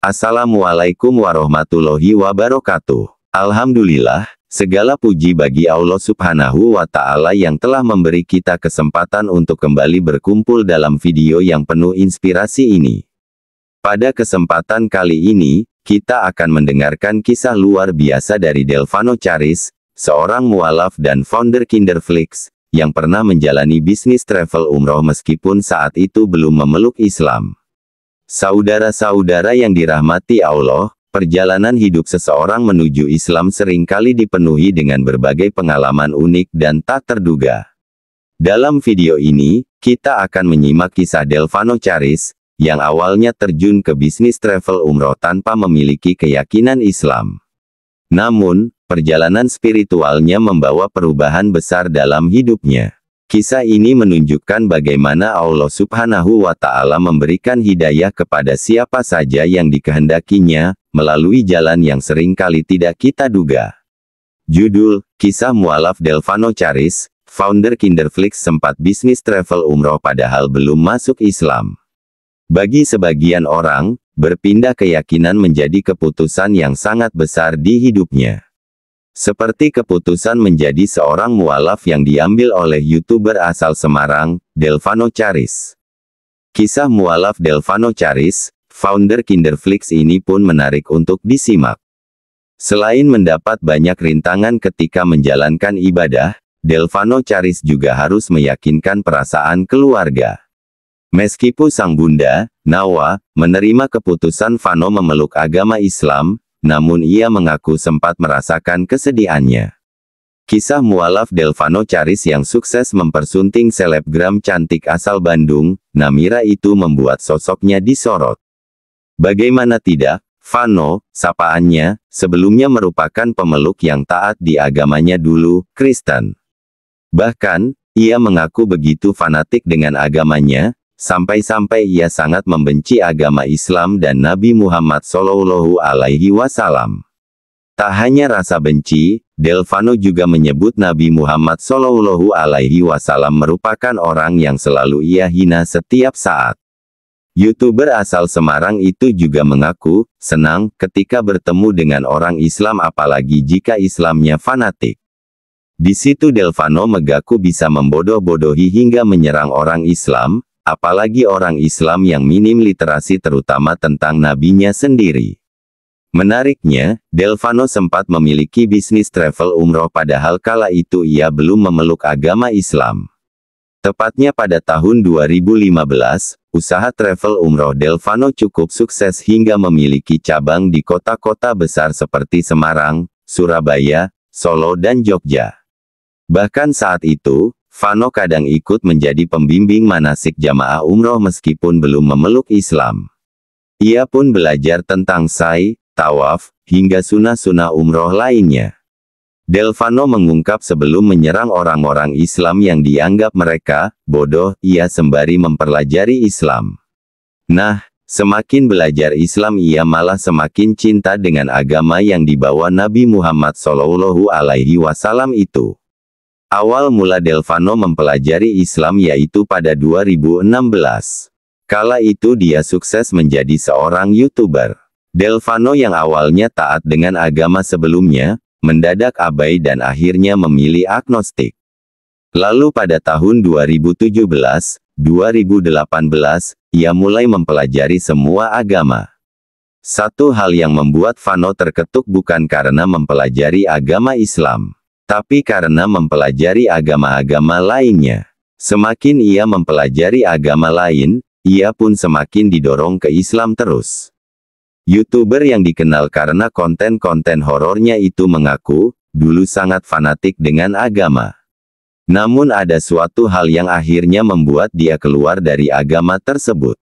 Assalamualaikum warahmatullahi wabarakatuh. Alhamdulillah, segala puji bagi Allah subhanahu wa ta'ala yang telah memberi kita kesempatan untuk kembali berkumpul dalam video yang penuh inspirasi ini. Pada kesempatan kali ini, kita akan mendengarkan kisah luar biasa dari Delvano Charis, seorang mualaf dan founder Kinderflix, yang pernah menjalani bisnis travel umroh meskipun saat itu belum memeluk Islam. Saudara-saudara yang dirahmati Allah, perjalanan hidup seseorang menuju Islam seringkali dipenuhi dengan berbagai pengalaman unik dan tak terduga. Dalam video ini, kita akan menyimak kisah Delvano Charis, yang awalnya terjun ke bisnis travel umroh tanpa memiliki keyakinan Islam. Namun, perjalanan spiritualnya membawa perubahan besar dalam hidupnya. Kisah ini menunjukkan bagaimana Allah Subhanahu wa Ta'ala memberikan hidayah kepada siapa saja yang dikehendakinya, melalui jalan yang seringkali tidak kita duga. Judul, Kisah Mualaf Delvano Charis, founder Kinderflix sempat bisnis travel umroh padahal belum masuk Islam. Bagi sebagian orang, berpindah keyakinan menjadi keputusan yang sangat besar di hidupnya. Seperti keputusan menjadi seorang mualaf yang diambil oleh YouTuber asal Semarang, Delvano Charis. Kisah mualaf Delvano Charis, founder Kinderflix ini pun menarik untuk disimak. Selain mendapat banyak rintangan ketika menjalankan ibadah, Delvano Charis juga harus meyakinkan perasaan keluarga. Meskipun sang bunda, Nawa, menerima keputusan Vano memeluk agama Islam, namun ia mengaku sempat merasakan kesedihannya. Kisah mualaf Delvano Caris yang sukses mempersunting selebgram cantik asal Bandung, Namira itu membuat sosoknya disorot. Bagaimana tidak, Vano, sapaannya, sebelumnya merupakan pemeluk yang taat di agamanya dulu, Kristen. Bahkan, ia mengaku begitu fanatik dengan agamanya, sampai-sampai ia sangat membenci agama Islam dan Nabi Muhammad Shallallahu Alaihi Wasallam. Tak hanya rasa benci, Delvano juga menyebut Nabi Muhammad Shallallahu Alaihi Wasallam merupakan orang yang selalu ia hina setiap saat. Youtuber asal Semarang itu juga mengaku senang ketika bertemu dengan orang Islam apalagi jika Islamnya fanatik. Di situ Delvano Megaku bisa membodoh-bodohi hingga menyerang orang Islam, Apalagi orang Islam yang minim literasi terutama tentang nabinya sendiri. Menariknya, Delvano sempat memiliki bisnis travel umroh padahal kala itu ia belum memeluk agama Islam. Tepatnya pada tahun 2015, usaha travel umroh Delvano cukup sukses hingga memiliki cabang di kota-kota besar seperti Semarang, Surabaya, Solo dan Jogja. Bahkan saat itu, Fano kadang ikut menjadi pembimbing manasik jamaah umroh meskipun belum memeluk Islam. Ia pun belajar tentang sai, tawaf, hingga sunah-sunah umroh lainnya. Delvano mengungkap sebelum menyerang orang-orang Islam yang dianggap mereka bodoh, ia sembari mempelajari Islam. Nah, semakin belajar Islam ia malah semakin cinta dengan agama yang dibawa Nabi Muhammad SAW itu. Awal mula Delvano mempelajari Islam yaitu pada 2016. Kala itu dia sukses menjadi seorang YouTuber. Delvano yang awalnya taat dengan agama sebelumnya, mendadak abai dan akhirnya memilih agnostik. Lalu pada tahun 2017, 2018, ia mulai mempelajari semua agama. Satu hal yang membuat Fano terketuk bukan karena mempelajari agama Islam tapi karena mempelajari agama-agama lainnya. Semakin ia mempelajari agama lain, ia pun semakin didorong ke Islam terus. Youtuber yang dikenal karena konten-konten horornya itu mengaku, dulu sangat fanatik dengan agama. Namun ada suatu hal yang akhirnya membuat dia keluar dari agama tersebut.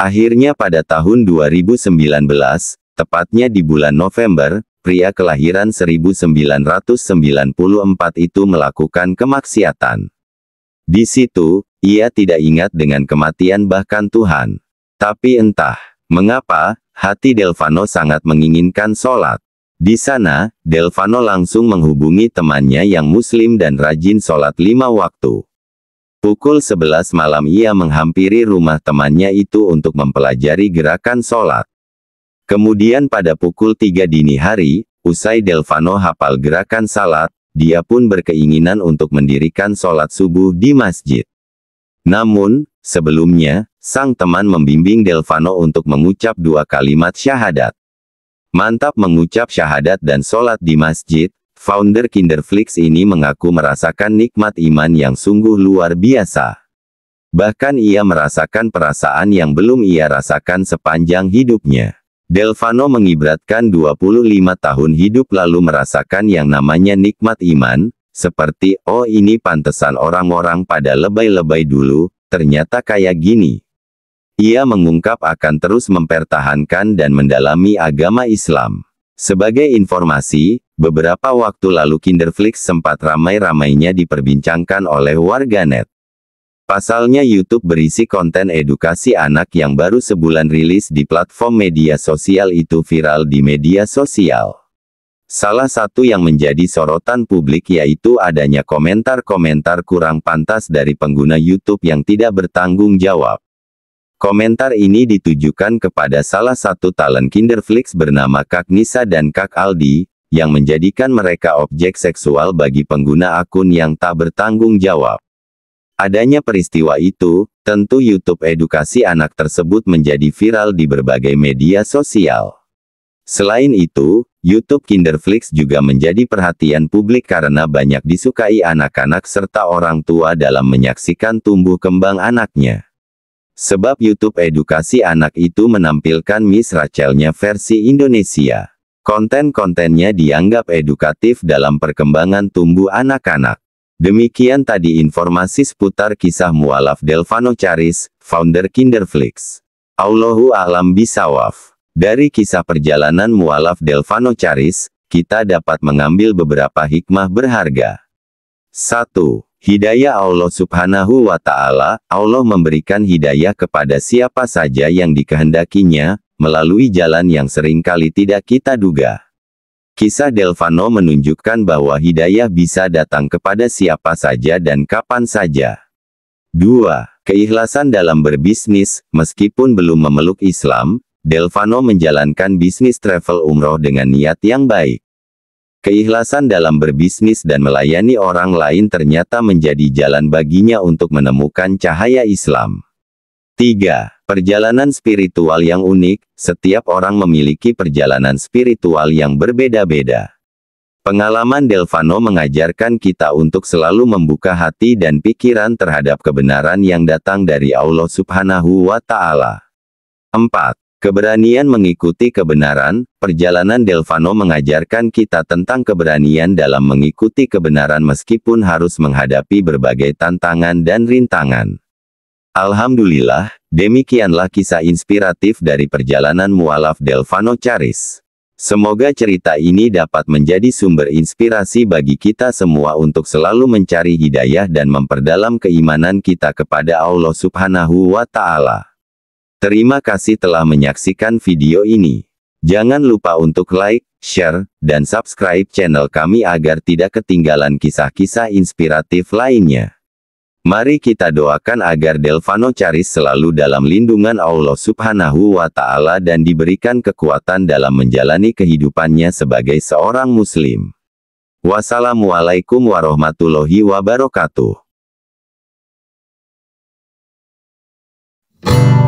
Akhirnya pada tahun 2019, tepatnya di bulan November, pria kelahiran 1994 itu melakukan kemaksiatan. Di situ, ia tidak ingat dengan kematian bahkan Tuhan. Tapi entah, mengapa, hati Delvano sangat menginginkan sholat. Di sana, Delvano langsung menghubungi temannya yang muslim dan rajin sholat lima waktu. Pukul 11 malam ia menghampiri rumah temannya itu untuk mempelajari gerakan sholat. Kemudian pada pukul 3 dini hari, usai Delvano hafal gerakan salat, dia pun berkeinginan untuk mendirikan sholat subuh di masjid. Namun, sebelumnya, sang teman membimbing Delvano untuk mengucap dua kalimat syahadat. Mantap mengucap syahadat dan sholat di masjid, founder Kinderflix ini mengaku merasakan nikmat iman yang sungguh luar biasa. Bahkan ia merasakan perasaan yang belum ia rasakan sepanjang hidupnya. Delvano mengibaratkan 25 tahun hidup lalu merasakan yang namanya nikmat iman, seperti, oh ini pantesan orang-orang pada lebay-lebay dulu, ternyata kayak gini. Ia mengungkap akan terus mempertahankan dan mendalami agama Islam. Sebagai informasi, beberapa waktu lalu Kinderflix sempat ramai-ramainya diperbincangkan oleh warganet. Pasalnya YouTube berisi konten edukasi anak yang baru sebulan rilis di platform media sosial itu viral di media sosial. Salah satu yang menjadi sorotan publik yaitu adanya komentar-komentar kurang pantas dari pengguna YouTube yang tidak bertanggung jawab. Komentar ini ditujukan kepada salah satu talent Kinderflix bernama Kak Nisa dan Kak Aldi, yang menjadikan mereka objek seksual bagi pengguna akun yang tak bertanggung jawab. Adanya peristiwa itu, tentu YouTube edukasi anak tersebut menjadi viral di berbagai media sosial. Selain itu, YouTube Kinderflix juga menjadi perhatian publik karena banyak disukai anak-anak serta orang tua dalam menyaksikan tumbuh kembang anaknya. Sebab YouTube edukasi anak itu menampilkan Miss Rachelnya versi Indonesia. Konten-kontennya dianggap edukatif dalam perkembangan tumbuh anak-anak. Demikian tadi informasi seputar kisah mualaf Delvano Charis, founder Kinderflix. Allahu alam bisawaf. Dari kisah perjalanan mualaf Delvano Charis, kita dapat mengambil beberapa hikmah berharga. 1. Hidayah Allah Subhanahu wa taala, Allah memberikan hidayah kepada siapa saja yang dikehendakinya melalui jalan yang seringkali tidak kita duga. Kisah Delvano menunjukkan bahwa hidayah bisa datang kepada siapa saja dan kapan saja. 2. Keikhlasan dalam berbisnis, meskipun belum memeluk Islam, Delvano menjalankan bisnis travel umroh dengan niat yang baik. Keikhlasan dalam berbisnis dan melayani orang lain ternyata menjadi jalan baginya untuk menemukan cahaya Islam. 3. Perjalanan spiritual yang unik, setiap orang memiliki perjalanan spiritual yang berbeda-beda. Pengalaman Delvano mengajarkan kita untuk selalu membuka hati dan pikiran terhadap kebenaran yang datang dari Allah Subhanahu wa Ta'ala. 4. Keberanian mengikuti kebenaran, perjalanan Delvano mengajarkan kita tentang keberanian dalam mengikuti kebenaran meskipun harus menghadapi berbagai tantangan dan rintangan. Alhamdulillah, Demikianlah kisah inspiratif dari perjalanan mualaf Delvano Charis. Semoga cerita ini dapat menjadi sumber inspirasi bagi kita semua untuk selalu mencari hidayah dan memperdalam keimanan kita kepada Allah Subhanahu wa Ta'ala. Terima kasih telah menyaksikan video ini. Jangan lupa untuk like, share, dan subscribe channel kami agar tidak ketinggalan kisah-kisah inspiratif lainnya. Mari kita doakan agar Delvano Charis selalu dalam lindungan Allah Subhanahu wa Ta'ala dan diberikan kekuatan dalam menjalani kehidupannya sebagai seorang Muslim. Wassalamualaikum warahmatullahi wabarakatuh.